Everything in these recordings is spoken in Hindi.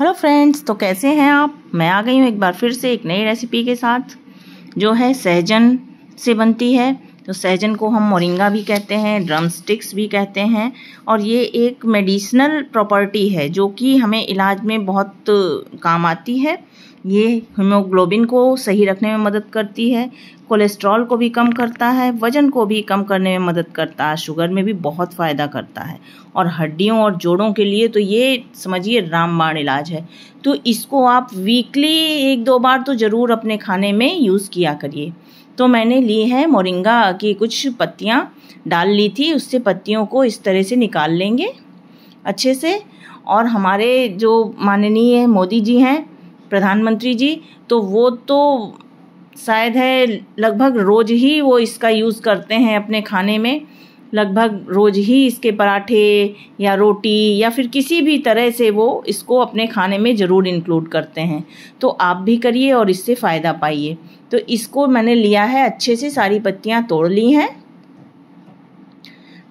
हेलो फ्रेंड्स तो कैसे हैं आप मैं आ गई हूँ एक बार फिर से एक नई रेसिपी के साथ जो है सहजन से बनती है तो सहजन को हम मोरिंगा भी कहते हैं ड्रम स्टिक्स भी कहते हैं और ये एक मेडिसिनल प्रॉपर्टी है जो कि हमें इलाज में बहुत काम आती है ये हीमोग्लोबिन को सही रखने में मदद करती है कोलेस्ट्रॉल को भी कम करता है वजन को भी कम करने में मदद करता है शुगर में भी बहुत फ़ायदा करता है और हड्डियों और जोड़ों के लिए तो ये समझिए रामबाण इलाज है तो इसको आप वीकली एक दो बार तो ज़रूर अपने खाने में यूज़ किया करिए तो मैंने ली है मोरिंगा की कुछ पत्तियाँ डाल ली थी उससे पत्तियों को इस तरह से निकाल लेंगे अच्छे से और हमारे जो माननीय मोदी जी हैं प्रधानमंत्री जी तो वो तो शायद है लगभग रोज़ ही वो इसका यूज़ करते हैं अपने खाने में लगभग रोज़ ही इसके पराठे या रोटी या फिर किसी भी तरह से वो इसको अपने खाने में ज़रूर इंक्लूड करते हैं तो आप भी करिए और इससे फ़ायदा पाइए तो इसको मैंने लिया है अच्छे से सारी पत्तियाँ तोड़ ली हैं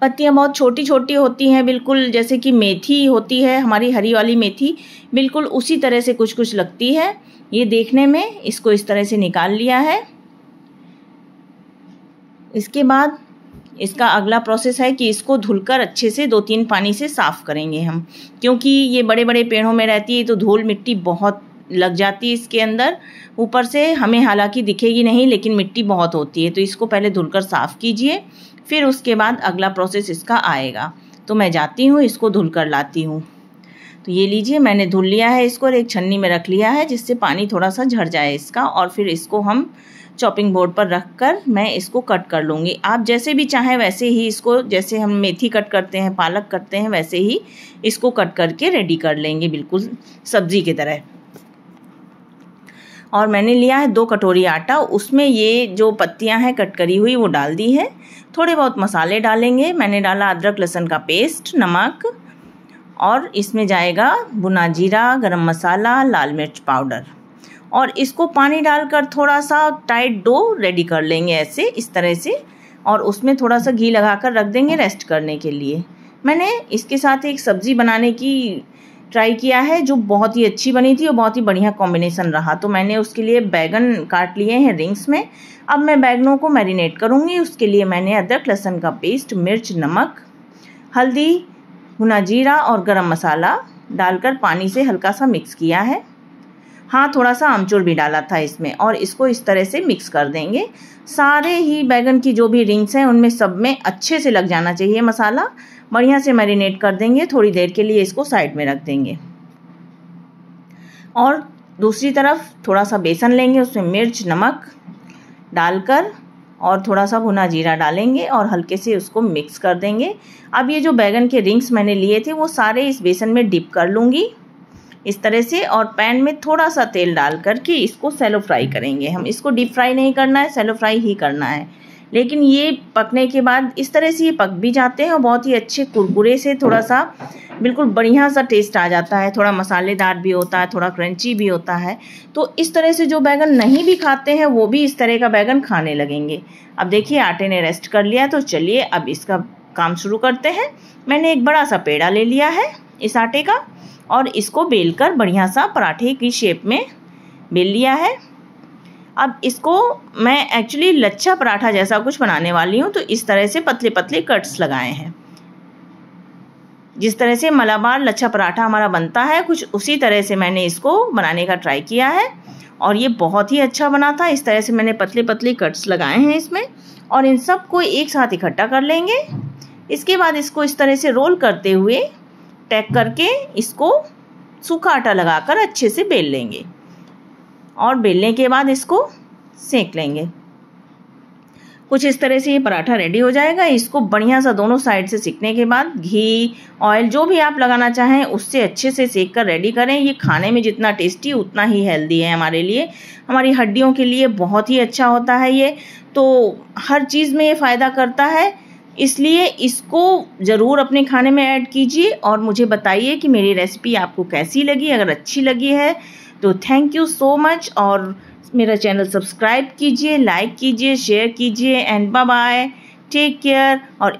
पत्तियाँ बहुत छोटी छोटी होती हैं बिल्कुल जैसे कि मेथी होती है हमारी हरी वाली मेथी बिल्कुल उसी तरह से कुछ कुछ लगती है ये देखने में इसको इस तरह से निकाल लिया है इसके बाद इसका अगला प्रोसेस है कि इसको धुलकर अच्छे से दो तीन पानी से साफ़ करेंगे हम क्योंकि ये बड़े बड़े पेड़ों में रहती है तो धूल मिट्टी बहुत लग जाती है इसके अंदर ऊपर से हमें हालांकि दिखेगी नहीं लेकिन मिट्टी बहुत होती है तो इसको पहले धुलकर साफ़ कीजिए फिर उसके बाद अगला प्रोसेस इसका आएगा तो मैं जाती हूँ इसको धुल कर लाती हूँ तो ये लीजिए मैंने धुल लिया है इसको और एक छन्नी में रख लिया है जिससे पानी थोड़ा सा झड़ जाए इसका और फिर इसको हम चॉपिंग बोर्ड पर रख कर मैं इसको कट कर लूँगी आप जैसे भी चाहें वैसे ही इसको जैसे हम मेथी कट करते हैं पालक करते हैं वैसे ही इसको कट करके रेडी कर लेंगे बिल्कुल सब्ज़ी की तरह और मैंने लिया है दो कटोरी आटा उसमें ये जो पत्तियां हैं कट करी हुई वो डाल दी है थोड़े बहुत मसाले डालेंगे मैंने डाला अदरक लहसुन का पेस्ट नमक और इसमें जाएगा भुना जीरा गरम मसाला लाल मिर्च पाउडर और इसको पानी डालकर थोड़ा सा टाइट डो रेडी कर लेंगे ऐसे इस तरह से और उसमें थोड़ा सा घी लगा कर रख देंगे रेस्ट करने के लिए मैंने इसके साथ एक सब्ज़ी बनाने की ट्राई किया है जो बहुत ही अच्छी बनी थी और बहुत ही बढ़िया कॉम्बिनेसन रहा तो मैंने उसके लिए बैगन काट लिए हैं रिंग्स में अब मैं बैगनों को मैरिनेट करूँगी उसके लिए मैंने अदरक लहसुन का पेस्ट मिर्च नमक हल्दी भुना जीरा और गरम मसाला डालकर पानी से हल्का सा मिक्स किया है हाँ थोड़ा सा आमचूर भी डाला था इसमें और इसको इस तरह से मिक्स कर देंगे सारे ही बैगन की जो भी रिंग्स हैं उनमें सब में अच्छे से लग जाना चाहिए मसाला बढ़िया से मैरिनेट कर देंगे थोड़ी देर के लिए इसको साइड में रख देंगे और दूसरी तरफ थोड़ा सा बेसन लेंगे उसमें मिर्च नमक डालकर और थोड़ा सा भुना जीरा डालेंगे और हल्के से उसको मिक्स कर देंगे अब ये जो बैगन के रिंग्स मैंने लिए थे वो सारे इस बेसन में डिप कर लूँगी इस तरह से और पैन में थोड़ा सा तेल डाल करके इसको सेलो फ्राई करेंगे हम इसको डीप फ्राई नहीं करना है सेलो फ्राई ही करना है लेकिन ये पकने के बाद इस तरह से ये पक भी जाते हैं और बहुत ही अच्छे कुरकुरे से थोड़ा सा बिल्कुल बढ़िया सा टेस्ट आ जाता है थोड़ा मसालेदार भी होता है थोड़ा क्रंची भी होता है तो इस तरह से जो बैगन नहीं भी खाते हैं वो भी इस तरह का बैगन खाने लगेंगे अब देखिए आटे ने रेस्ट कर लिया तो चलिए अब इसका काम शुरू करते हैं मैंने एक बड़ा सा पेड़ा ले लिया है इस आटे का और इसको कर बढ़िया सा पराठे की शेप में बेल लिया है अब इसको मैं एक्चुअली लच्छा पराठा जैसा कुछ बनाने वाली हूँ तो इस तरह से पतले पतले कट्स लगाए हैं जिस तरह से मलाबार लच्छा पराठा हमारा बनता है कुछ उसी तरह से मैंने इसको बनाने का ट्राई किया है और ये बहुत ही अच्छा बना था इस तरह से मैंने पतले पतले कट्स लगाए हैं इसमें और इन सब को एक साथ इकट्ठा कर लेंगे इसके बाद इसको इस तरह से रोल करते हुए टैक करके इसको सूखा आटा लगाकर अच्छे से बेल लेंगे और बेलने के बाद इसको सेक लेंगे कुछ इस तरह से ये पराठा रेडी हो जाएगा इसको बढ़िया सा दोनों साइड से सिकने के बाद घी ऑयल जो भी आप लगाना चाहें उससे अच्छे से सेक कर रेडी करें ये खाने में जितना टेस्टी उतना ही हेल्दी है हमारे लिए हमारी हड्डियों के लिए बहुत ही अच्छा होता है ये तो हर चीज़ में ये फ़ायदा करता है इसलिए इसको ज़रूर अपने खाने में ऐड कीजिए और मुझे बताइए कि मेरी रेसिपी आपको कैसी लगी अगर अच्छी लगी है तो थैंक यू सो मच और मेरा चैनल सब्सक्राइब कीजिए लाइक कीजिए शेयर कीजिए and bye bye take care और